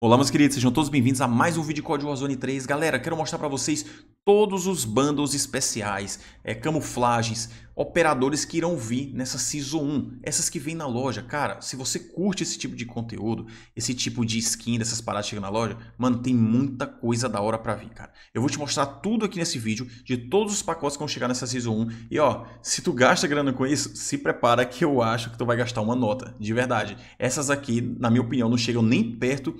Olá meus queridos, sejam todos bem-vindos a mais um vídeo de Código Warzone 3. Galera, quero mostrar para vocês todos os bundles especiais, é, camuflagens, operadores que irão vir nessa Season 1, essas que vêm na loja. Cara, se você curte esse tipo de conteúdo, esse tipo de skin dessas paradas que chegam na loja, mano, tem muita coisa da hora para vir, cara. Eu vou te mostrar tudo aqui nesse vídeo, de todos os pacotes que vão chegar nessa Season 1. E ó, se tu gasta grana com isso, se prepara que eu acho que tu vai gastar uma nota, de verdade. Essas aqui, na minha opinião, não chegam nem perto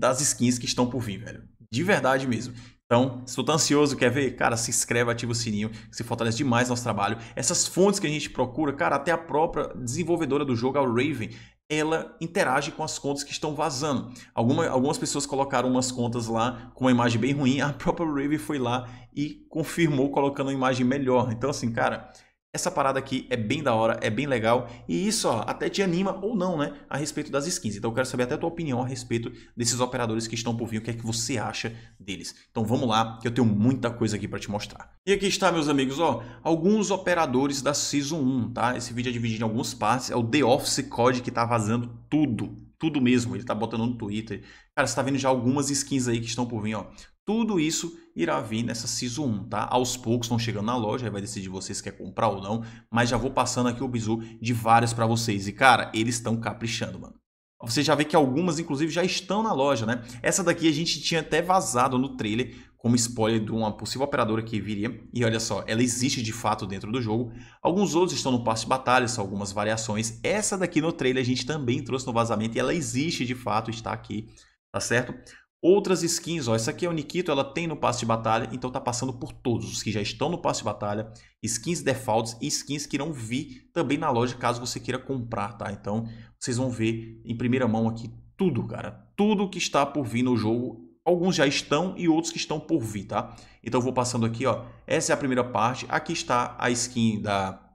das skins que estão por vir, velho. De verdade mesmo. Então, se tu tá ansioso, quer ver? Cara, se inscreve, ativa o sininho, que se fortalece demais nosso trabalho. Essas fontes que a gente procura, cara, até a própria desenvolvedora do jogo, a Raven, ela interage com as contas que estão vazando. Alguma, algumas pessoas colocaram umas contas lá com uma imagem bem ruim, a própria Raven foi lá e confirmou colocando uma imagem melhor. Então, assim, cara, essa parada aqui é bem da hora, é bem legal e isso ó, até te anima ou não, né, a respeito das skins. Então eu quero saber até a tua opinião a respeito desses operadores que estão por vir, o que é que você acha deles. Então vamos lá, que eu tenho muita coisa aqui para te mostrar. E aqui está, meus amigos, ó, alguns operadores da Season 1, tá? Esse vídeo é dividido em algumas partes, é o The Office Code que tá vazando tudo, tudo mesmo, ele tá botando no Twitter. Cara, você tá vendo já algumas skins aí que estão por vir, ó. Tudo isso irá vir nessa Season 1, tá? Aos poucos vão chegando na loja, aí vai decidir vocês se quer comprar ou não, mas já vou passando aqui o bizu de várias para vocês. E cara, eles estão caprichando, mano. Você já vê que algumas, inclusive, já estão na loja, né? Essa daqui a gente tinha até vazado no trailer como spoiler de uma possível operadora que viria. E olha só, ela existe de fato dentro do jogo. Alguns outros estão no passe de batalha, são algumas variações. Essa daqui no trailer a gente também trouxe no vazamento e ela existe de fato, está aqui, tá certo? Outras skins, ó, essa aqui é o Nikito, ela tem no passe de batalha, então tá passando por todos os que já estão no passe de batalha, skins defaults e skins que irão vir também na loja caso você queira comprar, tá? Então vocês vão ver em primeira mão aqui tudo, cara, tudo que está por vir no jogo, alguns já estão e outros que estão por vir, tá? Então eu vou passando aqui, ó, essa é a primeira parte, aqui está a skin da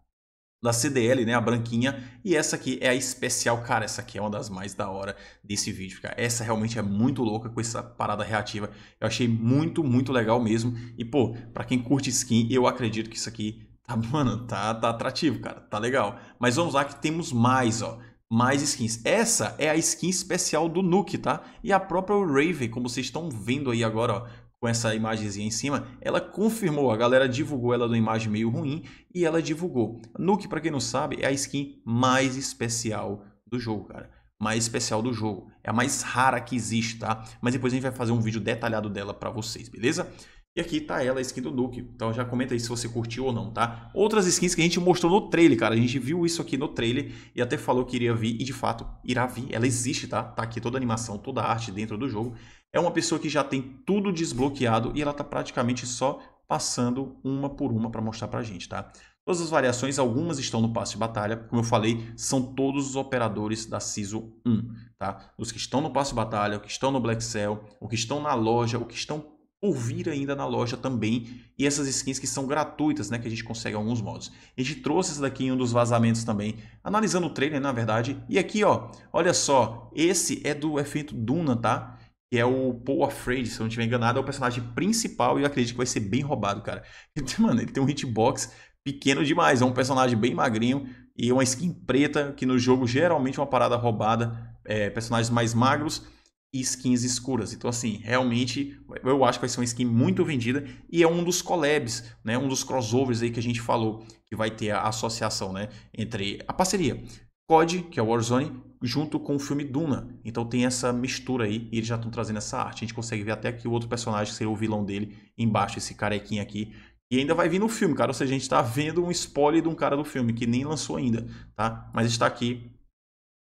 da CDL, né, a branquinha, e essa aqui é a especial, cara, essa aqui é uma das mais da hora desse vídeo, cara, essa realmente é muito louca com essa parada reativa, eu achei muito, muito legal mesmo, e pô, pra quem curte skin, eu acredito que isso aqui tá, mano, tá, tá atrativo, cara, tá legal, mas vamos lá que temos mais, ó, mais skins. Essa é a skin especial do Nuke, tá? E a própria Raven, como vocês estão vendo aí agora, ó, com essa imagenzinha em cima, ela confirmou, a galera divulgou ela numa imagem meio ruim e ela divulgou. Nuke, para quem não sabe, é a skin mais especial do jogo, cara. Mais especial do jogo. É a mais rara que existe, tá? Mas depois a gente vai fazer um vídeo detalhado dela para vocês, beleza? E aqui tá ela, a skin do Nuke. Então já comenta aí se você curtiu ou não, tá? Outras skins que a gente mostrou no trailer, cara. A gente viu isso aqui no trailer e até falou que iria vir. E de fato, irá vir. Ela existe, tá? Tá aqui toda a animação, toda a arte dentro do jogo é uma pessoa que já tem tudo desbloqueado e ela está praticamente só passando uma por uma para mostrar para a gente, tá? Todas as variações, algumas estão no passe de batalha, como eu falei, são todos os operadores da CISO 1, tá? Os que estão no passe de batalha, os que estão no Black Cell, os que estão na loja, os que estão por vir ainda na loja também, e essas skins que são gratuitas, né, que a gente consegue alguns modos. A gente trouxe essa daqui em um dos vazamentos também, analisando o trailer, na verdade, e aqui, ó, olha só, esse é do efeito Duna, tá? que é o Paul Afraid, se eu não estiver enganado, é o personagem principal e eu acredito que vai ser bem roubado, cara. Ele mano, ele tem um hitbox pequeno demais, é um personagem bem magrinho e uma skin preta, que no jogo geralmente é uma parada roubada, é, personagens mais magros e skins escuras. Então, assim, realmente eu acho que vai ser uma skin muito vendida e é um dos collabs, né? Um dos crossovers aí que a gente falou que vai ter a associação, né? Entre a parceria COD, que é o Warzone, junto com o filme Duna. Então tem essa mistura aí e eles já estão trazendo essa arte. A gente consegue ver até que o outro personagem que seria o vilão dele embaixo, esse carequinha aqui. E ainda vai vir no filme, cara. Ou seja, a gente está vendo um spoiler de um cara do filme que nem lançou ainda, tá? Mas está aqui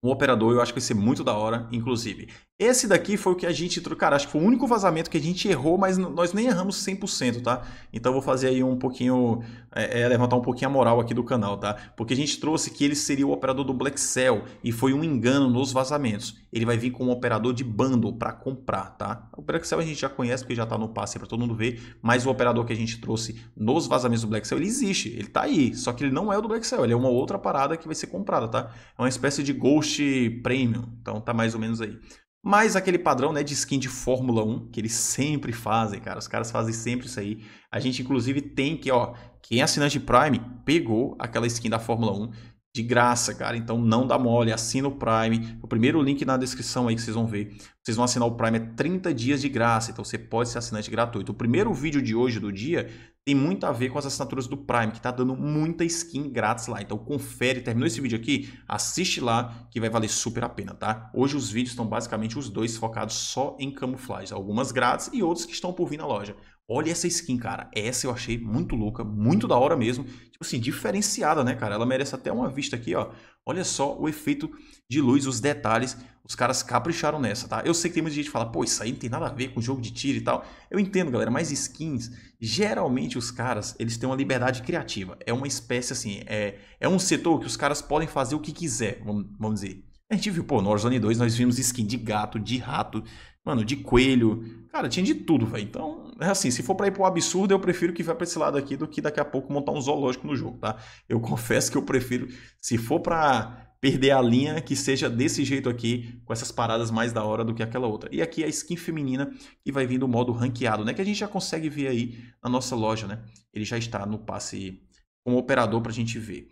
um operador, eu acho que vai ser muito da hora, inclusive. Esse daqui foi o que a gente trocou. Cara, acho que foi o único vazamento que a gente errou, mas nós nem erramos 100%, tá? Então vou fazer aí um pouquinho. É, é, levantar um pouquinho a moral aqui do canal, tá? Porque a gente trouxe que ele seria o operador do Black Cell e foi um engano nos vazamentos. Ele vai vir com um operador de bundle para comprar, tá? O Black Cell a gente já conhece porque já tá no passe para todo mundo ver, mas o operador que a gente trouxe nos vazamentos do Black Cell, ele existe, ele tá aí. Só que ele não é o do Black Cell, ele é uma outra parada que vai ser comprada, tá? É uma espécie de Ghost Premium, então tá mais ou menos aí. Mas aquele padrão né, de skin de Fórmula 1, que eles sempre fazem, cara. Os caras fazem sempre isso aí. A gente, inclusive, tem que, ó, quem é assinante Prime pegou aquela skin da Fórmula 1 de graça, cara. Então não dá mole, assina o Prime. O primeiro link na descrição aí que vocês vão ver. Vocês vão assinar o Prime é 30 dias de graça, então você pode ser assinante gratuito. O primeiro vídeo de hoje do dia tem muito a ver com as assinaturas do Prime, que está dando muita skin grátis lá. Então confere, terminou esse vídeo aqui, assiste lá que vai valer super a pena, tá? Hoje os vídeos estão basicamente os dois focados só em camuflagens, algumas grátis e outros que estão por vir na loja. Olha essa skin, cara. Essa eu achei muito louca, muito da hora mesmo. Tipo assim, diferenciada, né, cara? Ela merece até uma vista aqui, ó. Olha só o efeito de luz, os detalhes. Os caras capricharam nessa, tá? Eu sei que tem muita gente que fala, pô, isso aí não tem nada a ver com jogo de tiro e tal. Eu entendo, galera, mas skins, geralmente os caras, eles têm uma liberdade criativa. É uma espécie, assim, é, é um setor que os caras podem fazer o que quiser, vamos, vamos dizer. A gente viu, pô, no Warzone 2 nós vimos skin de gato, de rato, mano, de coelho. Cara, tinha de tudo, velho. Então, é assim, se for para ir pro absurdo, eu prefiro que vá para esse lado aqui do que daqui a pouco montar um zoológico no jogo, tá? Eu confesso que eu prefiro, se for para perder a linha, que seja desse jeito aqui, com essas paradas mais da hora do que aquela outra. E aqui é a skin feminina que vai vir do modo ranqueado, né? Que a gente já consegue ver aí na nossa loja, né? Ele já está no passe como operador para a gente ver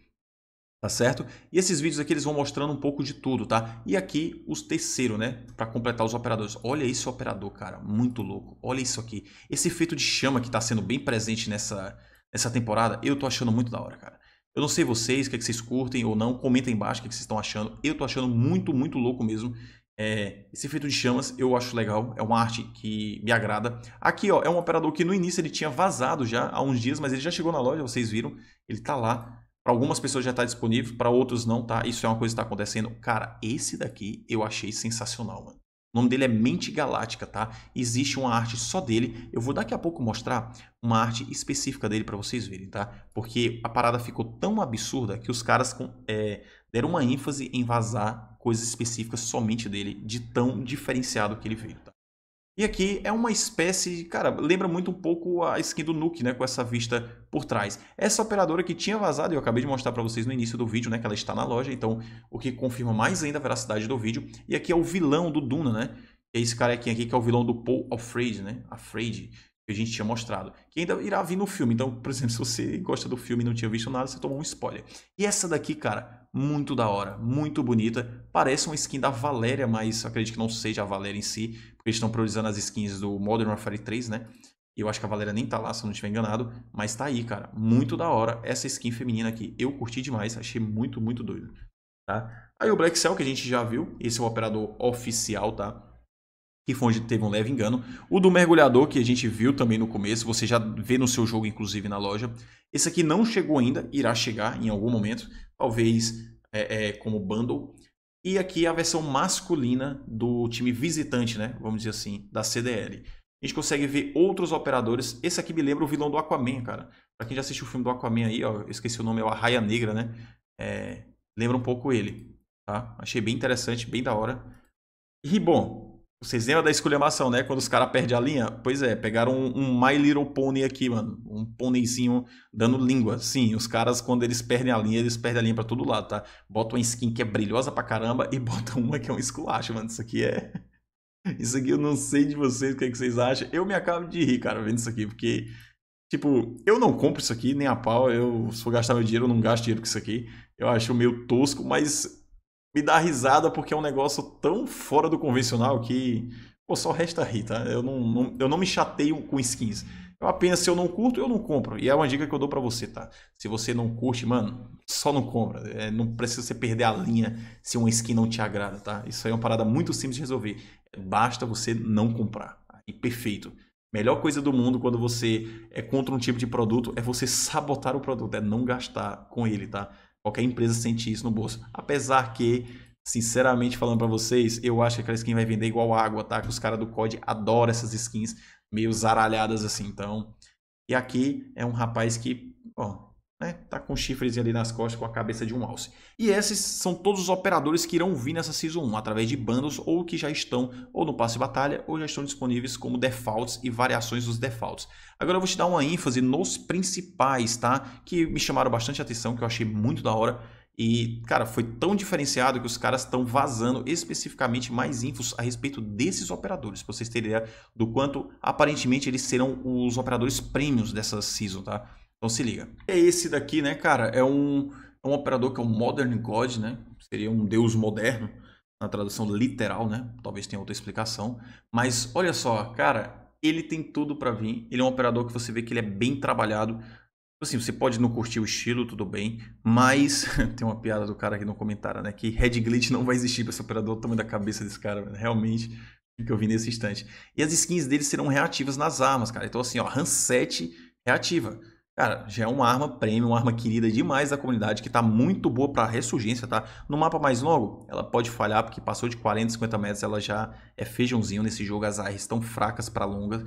tá certo? E esses vídeos aqui eles vão mostrando um pouco de tudo, tá? E aqui os terceiro, né? Para completar os operadores. Olha esse operador, cara, muito louco. Olha isso aqui. Esse efeito de chama que tá sendo bem presente nessa, nessa temporada, eu tô achando muito da hora, cara. Eu não sei vocês, o que, é que vocês curtem ou não, comentem embaixo o que, é que vocês estão achando. Eu tô achando muito, muito louco mesmo. É, esse efeito de chamas eu acho legal, é uma arte que me agrada. Aqui ó, é um operador que no início ele tinha vazado já há uns dias, mas ele já chegou na loja, vocês viram, ele tá lá para algumas pessoas já está disponível, para outros não tá. Isso é uma coisa que está acontecendo. Cara, esse daqui eu achei sensacional, mano. O nome dele é Mente Galáctica, tá? Existe uma arte só dele. Eu vou daqui a pouco mostrar uma arte específica dele para vocês verem, tá? Porque a parada ficou tão absurda que os caras com, é, deram uma ênfase em vazar coisas específicas somente dele, de tão diferenciado que ele veio, tá? E aqui é uma espécie, cara, lembra muito um pouco a skin do Nuke, né, com essa vista por trás. Essa operadora que tinha vazado, eu acabei de mostrar para vocês no início do vídeo, né, que ela está na loja, então o que confirma mais ainda a veracidade do vídeo. E aqui é o vilão do Duna, né, é esse carequinha aqui que é o vilão do Paul Alfred, né, Afraid, que a gente tinha mostrado, que ainda irá vir no filme. Então, por exemplo, se você gosta do filme e não tinha visto nada, você tomou um spoiler. E essa daqui, cara, muito da hora, muito bonita. Parece uma skin da Valéria, mas acredito que não seja a Valéria em si porque eles estão priorizando as skins do Modern Warfare 3, né? Eu acho que a Valera nem tá lá, se eu não estiver enganado. Mas tá aí, cara. Muito da hora essa skin feminina aqui. Eu curti demais, achei muito, muito doido. Tá? Aí o Black Cell, que a gente já viu. Esse é o operador oficial, tá? Que foi onde teve um leve engano. O do mergulhador, que a gente viu também no começo. Você já vê no seu jogo, inclusive, na loja. Esse aqui não chegou ainda, irá chegar em algum momento. Talvez é, é, como bundle. E aqui é a versão masculina do time visitante, né? Vamos dizer assim, da CDL. A gente consegue ver outros operadores. Esse aqui me lembra o vilão do Aquaman, cara. Pra quem já assistiu o filme do Aquaman aí, ó, eu esqueci o nome, é o Arraia Negra, né? É, lembra um pouco ele, tá? Achei bem interessante, bem da hora. E bom, vocês lembram da esculhambação, né? Quando os caras perdem a linha? Pois é, pegaram um, um, My Little Pony aqui, mano. Um pôneizinho dando língua. Sim, os caras, quando eles perdem a linha, eles perdem a linha pra todo lado, tá? bota uma skin que é brilhosa pra caramba e bota uma que é um esculacho, mano. Isso aqui é. Isso aqui eu não sei de vocês o que, é que vocês acham. Eu me acabo de rir, cara, vendo isso aqui, porque. Tipo, eu não compro isso aqui, nem a pau. Eu, se for gastar meu dinheiro, eu não gasto dinheiro com isso aqui. Eu acho meio tosco, mas me dá risada porque é um negócio tão fora do convencional que pô, só resta rir, tá? Eu não, não, eu não me chateio com skins. Eu apenas, se eu não curto, eu não compro. E é uma dica que eu dou para você, tá? Se você não curte, mano, só não compra. É, não precisa você perder a linha se uma skin não te agrada, tá? Isso aí é uma parada muito simples de resolver. Basta você não comprar. E perfeito. Melhor coisa do mundo quando você é contra um tipo de produto é você sabotar o produto, é não gastar com ele, tá? Qualquer empresa sente isso no bolso. Apesar que, sinceramente falando para vocês, eu acho que aquela skin vai vender igual água, tá? Que os caras do COD adoram essas skins meio zaralhadas assim, então. E aqui é um rapaz que, ó, né? Tá com um chifrezinho ali nas costas com a cabeça de um alce. E esses são todos os operadores que irão vir nessa Season 1 através de bundles ou que já estão ou no passe de batalha ou já estão disponíveis como defaults e variações dos defaults. Agora eu vou te dar uma ênfase nos principais, tá? Que me chamaram bastante atenção, que eu achei muito da hora. E, cara, foi tão diferenciado que os caras estão vazando especificamente mais infos a respeito desses operadores, pra vocês terem ideia do quanto aparentemente eles serão os operadores prêmios dessa season, tá? Então se liga. É esse daqui, né, cara? É um, é um operador que é um Modern God, né? Seria um deus moderno, na tradução literal, né? Talvez tenha outra explicação. Mas olha só, cara, ele tem tudo para vir. Ele é um operador que você vê que ele é bem trabalhado. Tipo assim, você pode não curtir o estilo, tudo bem, mas tem uma piada do cara aqui no comentário, né? Que Red Glitch não vai existir para esse operador, o tamanho da cabeça desse cara, realmente, que eu vi nesse instante. E as skins dele serão reativas nas armas, cara. Então, assim, ó, Han 7 reativa. Cara, já é uma arma premium, uma arma querida demais da comunidade, que tá muito boa para ressurgência, tá? No mapa mais longo, ela pode falhar, porque passou de 40, 50 metros, ela já é feijãozinho nesse jogo, as ARs estão fracas para longas,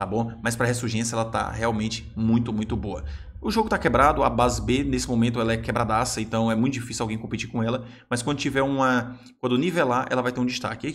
tá bom? Mas para ressurgência ela tá realmente muito, muito boa. O jogo tá quebrado, a base B nesse momento ela é quebradaça, então é muito difícil alguém competir com ela, mas quando tiver uma, quando nivelar, ela vai ter um destaque.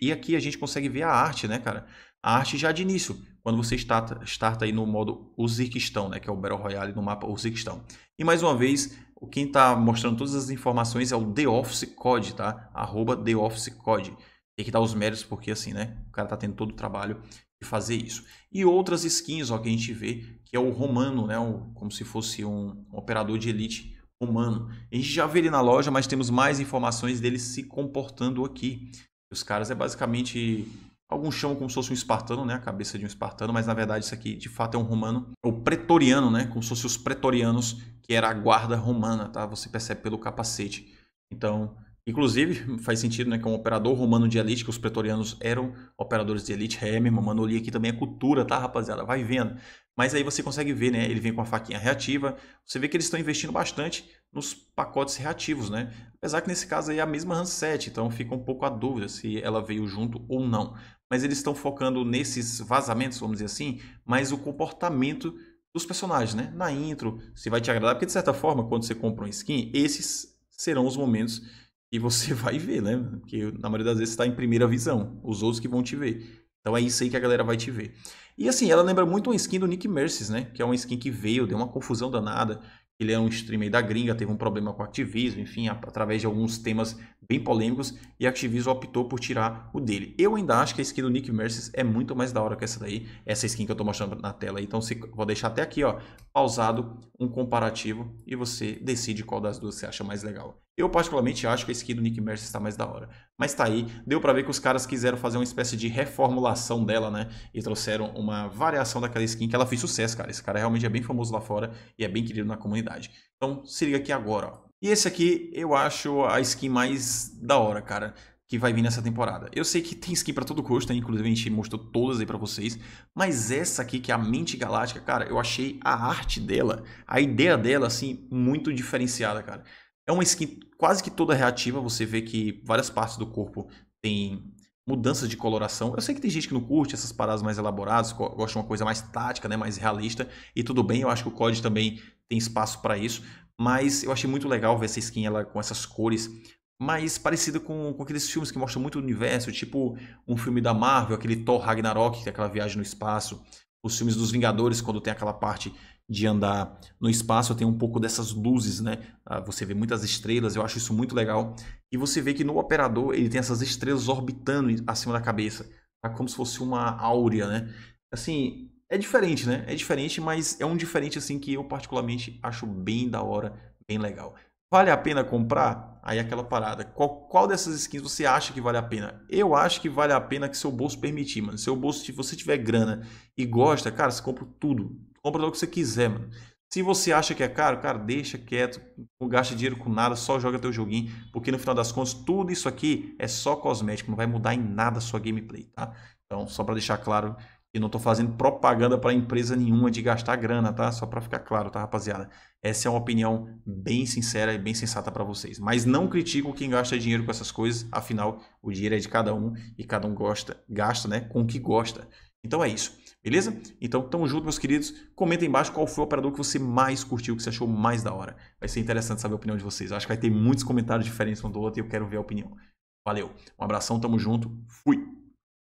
e aqui a gente consegue ver a arte, né, cara? A arte já de início quando você está starta aí no modo Uzirquistão, né, que é o Battle Royale no mapa Uzirquistão. E mais uma vez, quem está mostrando todas as informações é o The Office Code, tá? Arroba The Office Code. Tem que dar os méritos porque assim, né, o cara tá tendo todo o trabalho de fazer isso. E outras skins, ó, que a gente vê, que é o romano, né, o como se fosse um, um operador de elite romano. A gente já vê ele na loja, mas temos mais informações dele se comportando aqui. Os caras é basicamente Alguns chamam como se fosse um espartano, né? A cabeça de um espartano, mas na verdade isso aqui de fato é um romano, ou pretoriano, né? Como se fossem os pretorianos, que era a guarda romana, tá? Você percebe pelo capacete. Então, inclusive, faz sentido, né? Que é um operador romano de elite, que os pretorianos eram operadores de elite. É, meu irmão, mano, li aqui também a é cultura, tá, rapaziada? Vai vendo. Mas aí você consegue ver, né? Ele vem com a faquinha reativa. Você vê que eles estão investindo bastante nos pacotes reativos, né? Apesar que nesse caso aí é a mesma Hanset, então fica um pouco a dúvida se ela veio junto ou não mas eles estão focando nesses vazamentos, vamos dizer assim, mas o comportamento dos personagens, né? Na intro, se vai te agradar, porque de certa forma, quando você compra um skin, esses serão os momentos que você vai ver, né? Porque na maioria das vezes está em primeira visão, os outros que vão te ver. Então é isso aí que a galera vai te ver. E assim, ela lembra muito uma skin do Nick Mercy, né? Que é uma skin que veio, deu uma confusão danada. Ele é um streamer da gringa, teve um problema com o Activision, enfim, através de alguns temas bem polêmicos, e a Activision optou por tirar o dele. Eu ainda acho que a skin do Nick Mercer é muito mais da hora que essa daí, essa skin que eu tô mostrando na tela. Então se, vou deixar até aqui, ó, pausado, um comparativo, e você decide qual das duas você acha mais legal. Eu particularmente acho que a skin do Nick Mercer está mais da hora. Mas tá aí, deu para ver que os caras quiseram fazer uma espécie de reformulação dela, né? E trouxeram uma variação daquela skin que ela fez sucesso, cara. Esse cara realmente é bem famoso lá fora e é bem querido na comunidade. Então se liga aqui agora, ó. E esse aqui eu acho a skin mais da hora, cara que vai vir nessa temporada. Eu sei que tem skin para todo custo, né? inclusive a gente mostrou todas aí para vocês, mas essa aqui que é a Mente Galáctica, cara, eu achei a arte dela, a ideia dela assim muito diferenciada, cara. É uma skin quase que toda reativa, você vê que várias partes do corpo tem mudanças de coloração. Eu sei que tem gente que não curte essas paradas mais elaboradas, gosta de uma coisa mais tática, né, mais realista, e tudo bem, eu acho que o COD também tem espaço para isso, mas eu achei muito legal ver essa skin ela com essas cores mais parecida com, com aqueles filmes que mostram muito o universo, tipo um filme da Marvel, aquele Thor Ragnarok, que é aquela viagem no espaço, os filmes dos Vingadores, quando tem aquela parte de andar no espaço, tem um pouco dessas luzes, né? Ah, você vê muitas estrelas, eu acho isso muito legal. E você vê que no operador ele tem essas estrelas orbitando acima da cabeça, tá? como se fosse uma áurea, né? Assim, é diferente, né? É diferente, mas é um diferente assim que eu particularmente acho bem da hora, bem legal. Vale a pena comprar? Aí aquela parada. Qual, qual dessas skins você acha que vale a pena? Eu acho que vale a pena que seu bolso permitir, mano. Seu bolso, se você tiver grana e gosta, cara, você compra tudo Compra o que você quiser, mano. Se você acha que é caro, cara, deixa quieto, não gasta dinheiro com nada, só joga teu joguinho, porque no final das contas, tudo isso aqui é só cosmético, não vai mudar em nada a sua gameplay, tá? Então, só para deixar claro que não estou fazendo propaganda para empresa nenhuma de gastar grana, tá? Só para ficar claro, tá, rapaziada? Essa é uma opinião bem sincera e bem sensata para vocês, mas não critico quem gasta dinheiro com essas coisas, afinal, o dinheiro é de cada um e cada um gosta, gasta, né, com o que gosta. Então é isso. Beleza? Então, tamo junto, meus queridos. Comenta aí embaixo qual foi o operador que você mais curtiu, que você achou mais da hora. Vai ser interessante saber a opinião de vocês. Eu acho que vai ter muitos comentários diferentes um do outro e eu quero ver a opinião. Valeu. Um abração, tamo junto. Fui.